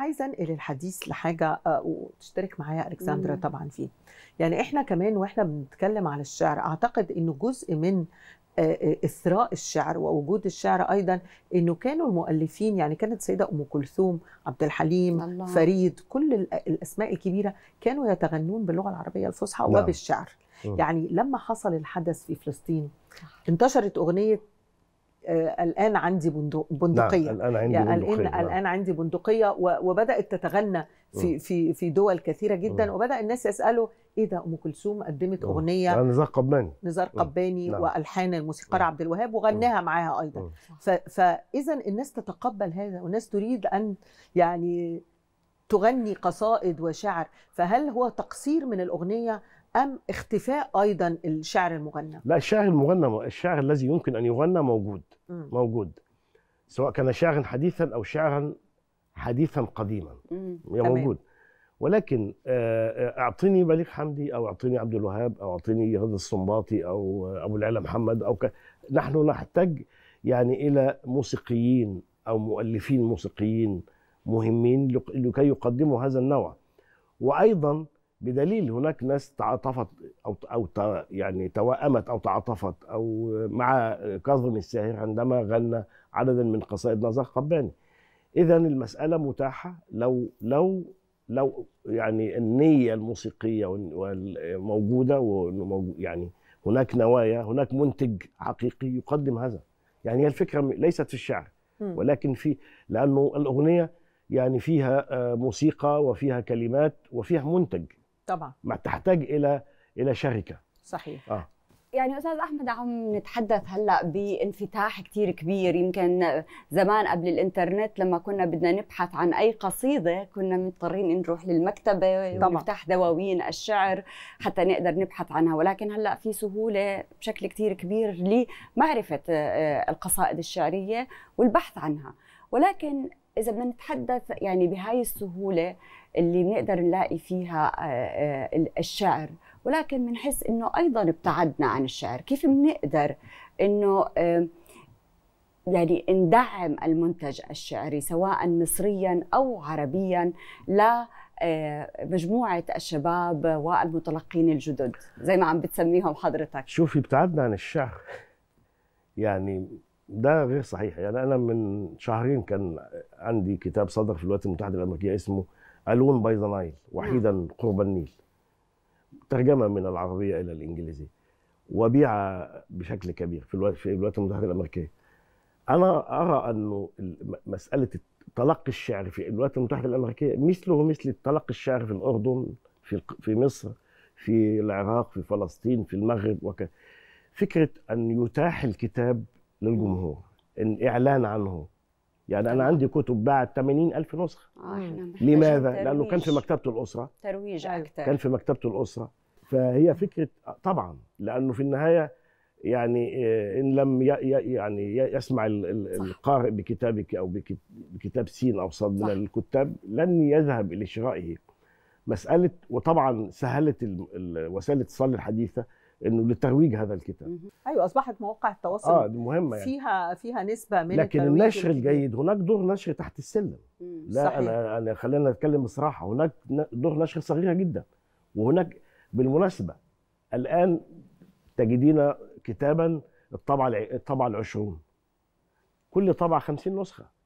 عايزه انقل الحديث لحاجه آه، وتشترك معايا الكسندرا طبعا فيه يعني احنا كمان واحنا بنتكلم على الشعر اعتقد انه جزء من آه، آه، اثراء الشعر ووجود الشعر ايضا انه كانوا المؤلفين يعني كانت سيده ام كلثوم عبد الحليم الله. فريد كل الاسماء الكبيره كانوا يتغنون باللغه العربيه الفصحى نعم. وبالشعر يعني لما حصل الحدث في فلسطين انتشرت اغنيه آه، الان عندي بندق نعم، يعني بندقيه نعم. الان عندي يعني بندقيه الان, نعم. الآن عندي بندقيه وبدات تتغنى في في في دول كثيره جدا م. وبدا الناس يسالوا ايه ده ام كلثوم قدمت نعم. اغنيه يعني نزار قباني نزار قباني نعم. والحان الموسيقار عبد الوهاب وغناها معاها ايضا فاذا الناس تتقبل هذا والناس تريد ان يعني تغني قصائد وشعر فهل هو تقصير من الاغنيه أم اختفاء أيضا الشعر المغنى؟ لا الشعر المغنى الشعر الذي يمكن أن يغنى موجود م. موجود سواء كان شعرا حديثا أو شعرا حديثا قديما موجود ولكن آه، آه، اعطيني مليك حمدي او اعطيني عبد الوهاب او اعطيني هذا الصنباطي او ابو العلا محمد او ك... نحن نحتاج يعني الى موسيقيين او مؤلفين موسيقيين مهمين لكي يقدموا هذا النوع وايضا بدليل هناك ناس تعاطفت او او يعني توأمت او تعاطفت او مع كاظم الساهر عندما غنى عددا من قصائد نزار قباني. اذا المساله متاحه لو لو لو يعني النيه الموسيقيه موجوده يعني هناك نوايا هناك منتج حقيقي يقدم هذا يعني هي الفكره ليست في الشعر ولكن في لانه الاغنيه يعني فيها آه، موسيقى وفيها كلمات وفيها منتج طبعا ما تحتاج الى الى شركه صحيح آه. يعني استاذ احمد عم نتحدث هلا بانفتاح كثير كبير يمكن زمان قبل الانترنت لما كنا بدنا نبحث عن اي قصيده كنا مضطرين نروح للمكتبه ونفتح دواوين الشعر حتى نقدر نبحث عنها ولكن هلا في سهوله بشكل كثير كبير لمعرفه آه، القصائد الشعريه والبحث عنها ولكن اذا بدنا نتحدث يعني بهاي السهوله اللي بنقدر نلاقي فيها آه، آه، الشعر ولكن بنحس انه ايضا ابتعدنا عن الشعر كيف بنقدر انه يعني ندعم المنتج الشعري سواء مصريا او عربيا لا آه، مجموعة الشباب والمتلقين الجدد زي ما عم بتسميهم حضرتك شوفي ابتعدنا عن الشعر يعني ده غير صحيح يعني انا من شهرين كان عندي كتاب صدر في الولايات المتحده الامريكيه اسمه الون باي ذا نايل وحيدا نعم. قرب النيل ترجمه من العربيه الى الانجليزيه وبيع بشكل كبير في الولايات المتحده الامريكيه انا ارى انه مساله التلقي الشعر في الولايات المتحده الامريكيه مثله مثل التلقي الشعر في الاردن في في مصر في العراق في فلسطين في المغرب وكذا فكره ان يتاح الكتاب للجمهور الاعلان عنه يعني انا عندي كتب باعت 80000 نسخه آه، لماذا لانه كان في مكتبه الاسره ترويج أيوه. اكثر كان في مكتبه الاسره فهي فكره طبعا لانه في النهايه يعني آه، ان لم يعني يسمع القارئ بكتابك او بكتاب سين او صاد من الكتاب لن يذهب لشرائه مساله وطبعا سهلت وسائل الاتصال الحديثه انه لترويج هذا الكتاب ايوه اصبحت مواقع التواصل آه مهمه يعني. فيها فيها نسبه من لكن النشر الجيد هناك دور نشر تحت السلم لا صحيح. انا انا خلينا نتكلم بصراحه هناك دور نشر صغيره جدا وهناك بالمناسبه الان تجدين كتابا الطبعه الطبعه العشرون كل طبعه 50 نسخه